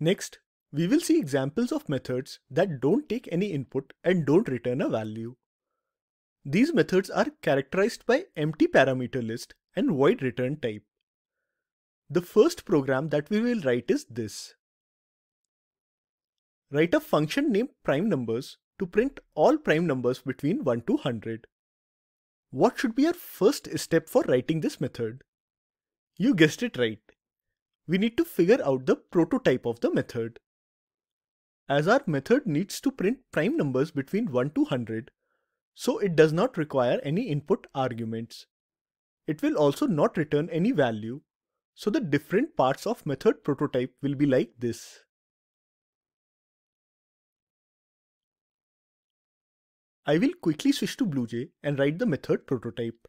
Next, we will see examples of methods that don't take any input and don't return a value. These methods are characterized by empty parameter list and void return type. The first program that we will write is this. Write a function named prime numbers to print all prime numbers between 1 to 100. What should be our first step for writing this method? You guessed it right we need to figure out the prototype of the method. As our method needs to print prime numbers between 1 to 100, so it does not require any input arguments. It will also not return any value, so the different parts of method prototype will be like this. I will quickly switch to BlueJ and write the method prototype.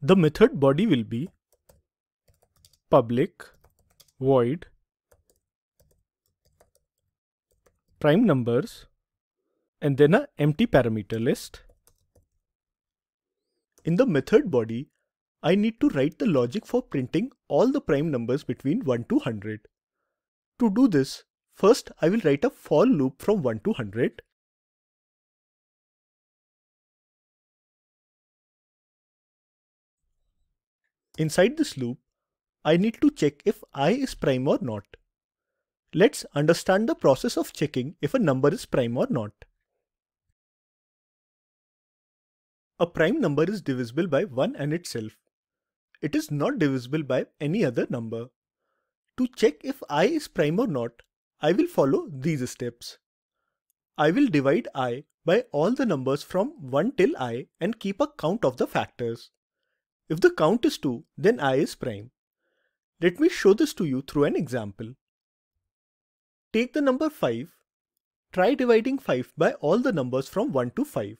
the method body will be public void prime numbers and then a empty parameter list. In the method body, I need to write the logic for printing all the prime numbers between 1 to 100. To do this, first I will write a for loop from 1 to 100 Inside this loop, I need to check if i is prime or not. Let's understand the process of checking if a number is prime or not. A prime number is divisible by 1 and itself. It is not divisible by any other number. To check if i is prime or not, I will follow these steps. I will divide i by all the numbers from 1 till i and keep a count of the factors. If the count is 2, then i is prime. Let me show this to you through an example. Take the number 5. Try dividing 5 by all the numbers from 1 to 5.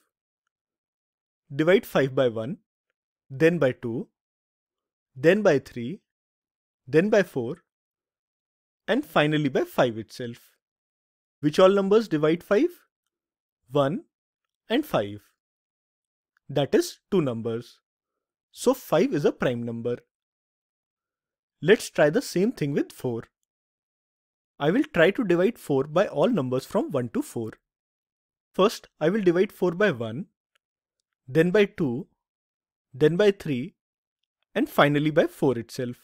Divide 5 by 1, then by 2, then by 3, then by 4, and finally by 5 itself. Which all numbers divide 5? 1 and 5. That is 2 numbers. So 5 is a prime number. Let's try the same thing with 4. I will try to divide 4 by all numbers from 1 to 4. First, I will divide 4 by 1, then by 2, then by 3, and finally by 4 itself.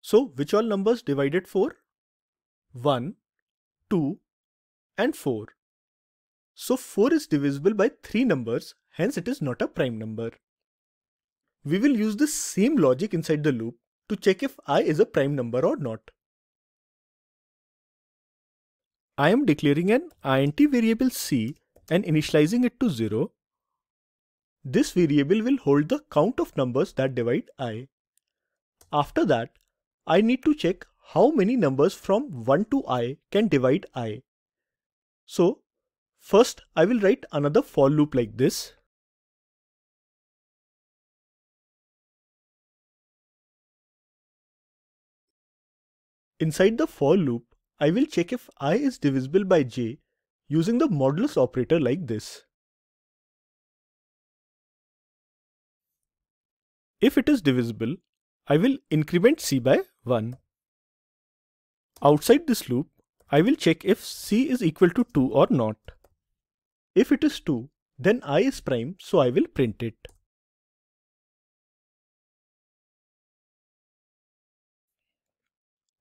So, which all numbers divided 4? 1, 2, and 4. So 4 is divisible by 3 numbers, hence it is not a prime number we will use the same logic inside the loop to check if i is a prime number or not. I am declaring an int variable c and initializing it to 0. This variable will hold the count of numbers that divide i. After that, I need to check how many numbers from 1 to i can divide i. So, first I will write another for loop like this. Inside the for loop, I will check if i is divisible by j using the modulus operator like this. If it is divisible, I will increment c by 1. Outside this loop, I will check if c is equal to 2 or not. If it is 2, then i is prime, so I will print it.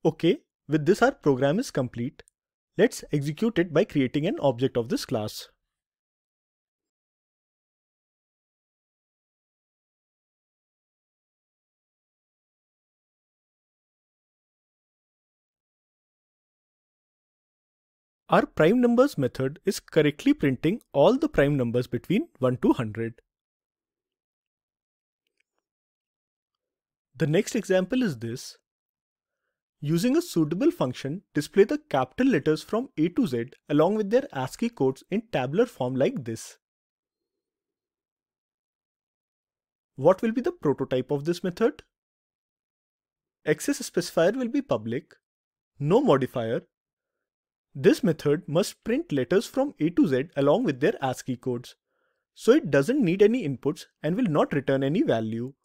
Okay, with this our program is complete. Let's execute it by creating an object of this class. Our prime numbers method is correctly printing all the prime numbers between 1 to 100. The next example is this. Using a suitable function, display the capital letters from A to Z along with their ASCII codes in tabular form like this. What will be the prototype of this method? Access specifier will be public, no modifier. This method must print letters from A to Z along with their ASCII codes. So it doesn't need any inputs and will not return any value,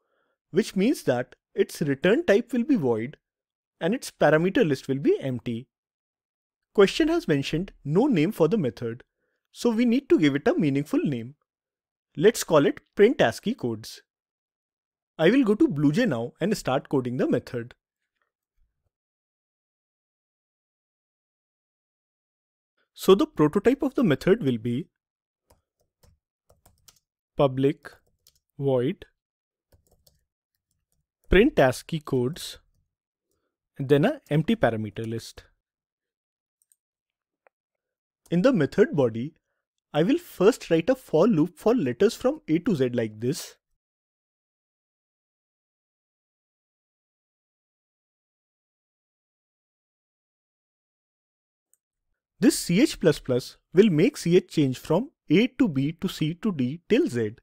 which means that its return type will be void and its parameter list will be empty. Question has mentioned no name for the method, so we need to give it a meaningful name. Let's call it print ASCII codes. I will go to BlueJ now and start coding the method. So the prototype of the method will be public void print ASCII codes and then an empty parameter list. In the method body, I will first write a for loop for letters from A to Z like this. This ch++ will make ch change from A to B to C to D till Z.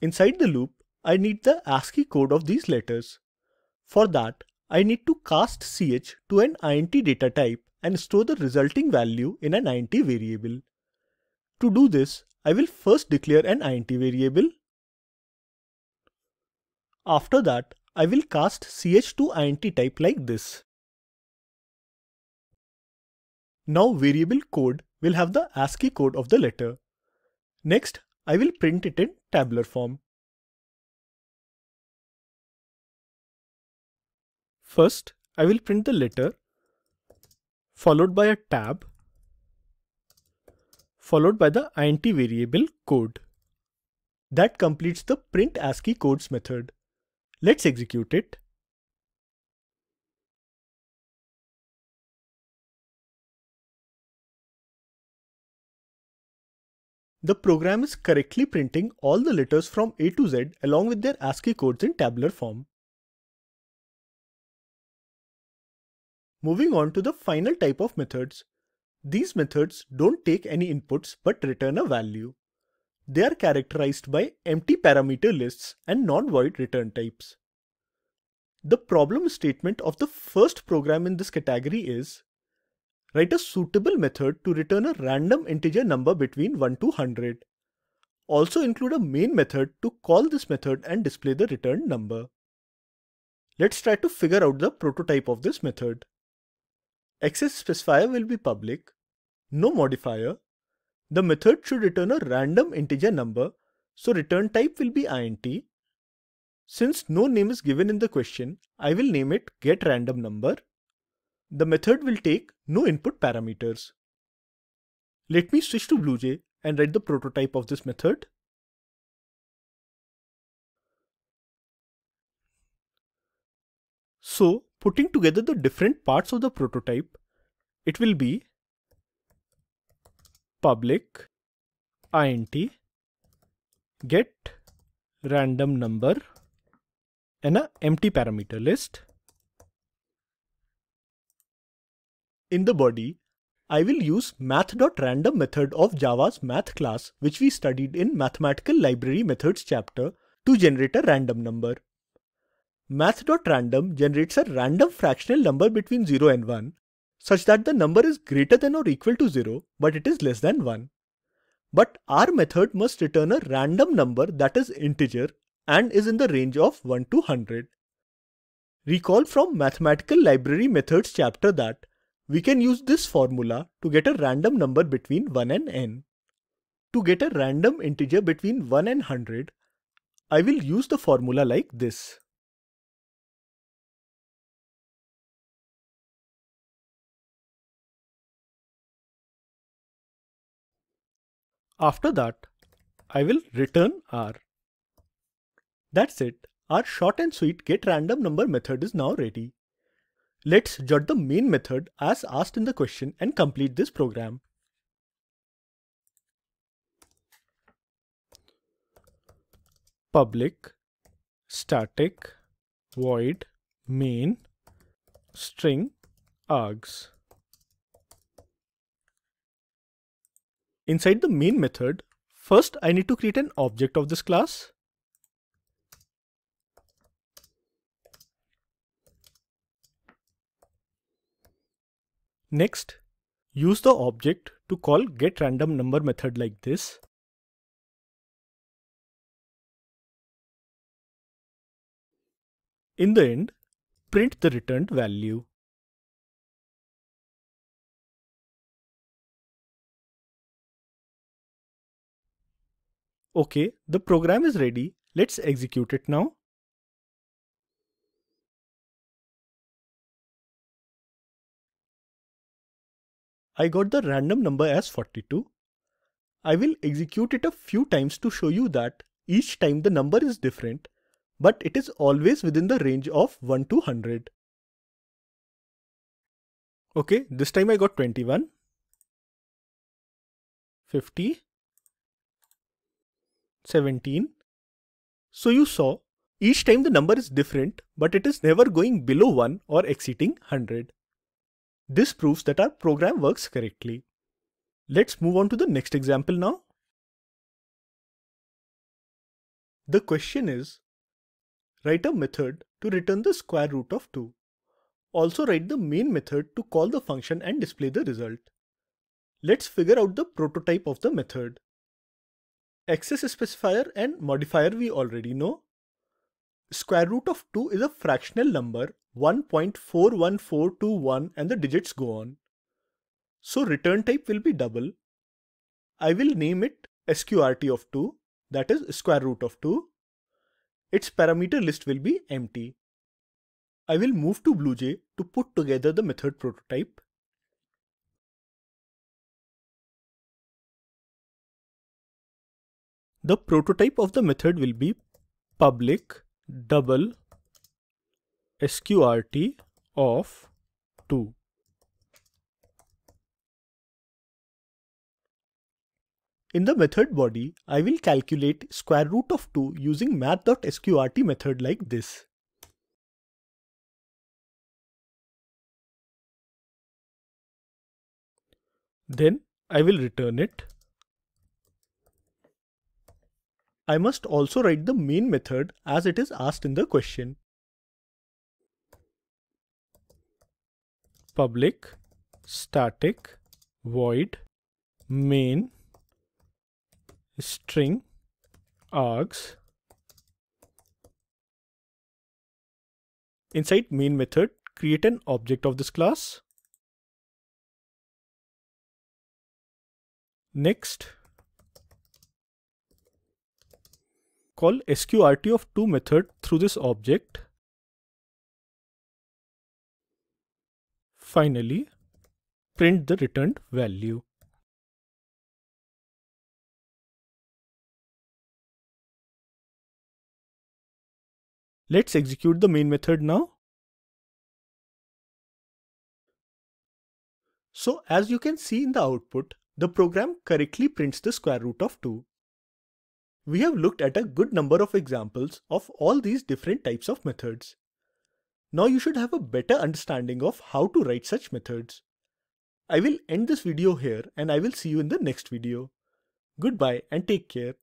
Inside the loop, I need the ASCII code of these letters. For that, I need to cast ch to an int data type and store the resulting value in an int variable. To do this, I will first declare an int variable. After that, I will cast ch to int type like this. Now variable code will have the ASCII code of the letter. Next, I will print it in tabular form. First, I will print the letter followed by a tab followed by the int variable code. That completes the print ASCII codes method. Let's execute it. The program is correctly printing all the letters from A to Z along with their ASCII codes in tabular form. Moving on to the final type of methods. These methods don't take any inputs but return a value. They are characterized by empty parameter lists and non-void return types. The problem statement of the first program in this category is write a suitable method to return a random integer number between 1 to 100. Also include a main method to call this method and display the returned number. Let's try to figure out the prototype of this method access specifier will be public, no modifier. The method should return a random integer number, so return type will be int. Since no name is given in the question, I will name it getRandomNumber. The method will take no input parameters. Let me switch to BlueJ and write the prototype of this method. So putting together the different parts of the prototype, it will be public int get random number and an empty parameter list. In the body, I will use math.random method of Java's math class which we studied in mathematical library methods chapter to generate a random number. Math.random generates a random fractional number between 0 and 1 such that the number is greater than or equal to 0 but it is less than 1. But our method must return a random number that is integer and is in the range of 1 to 100. Recall from Mathematical Library Methods chapter that we can use this formula to get a random number between 1 and n. To get a random integer between 1 and 100, I will use the formula like this. After that, I will return r. That's it. Our short and sweet getRandomNumber method is now ready. Let's jot the main method as asked in the question and complete this program. Public static void main string args. Inside the main method, first I need to create an object of this class. Next, use the object to call getRandomNumber method like this. In the end, print the returned value. Okay, the program is ready. Let's execute it now. I got the random number as 42. I will execute it a few times to show you that each time the number is different, but it is always within the range of 1 to 100. Okay, this time I got 21, 50, 17. So you saw each time the number is different but it is never going below 1 or exceeding 100. This proves that our program works correctly. Let's move on to the next example now. The question is, write a method to return the square root of 2. Also write the main method to call the function and display the result. Let's figure out the prototype of the method. Access specifier and modifier we already know. Square root of 2 is a fractional number 1.41421 and the digits go on. So return type will be double. I will name it sqrt of 2 that is square root of 2. Its parameter list will be empty. I will move to BlueJ to put together the method prototype. the prototype of the method will be public double sqrt of 2. In the method body, I will calculate square root of 2 using math.sqrt method like this. Then I will return it I must also write the main method as it is asked in the question. public static void main string args inside main method create an object of this class next call sqrt of 2 method through this object. Finally, print the returned value. Let's execute the main method now. So as you can see in the output, the program correctly prints the square root of 2. We have looked at a good number of examples of all these different types of methods. Now you should have a better understanding of how to write such methods. I will end this video here and I will see you in the next video. Goodbye and take care.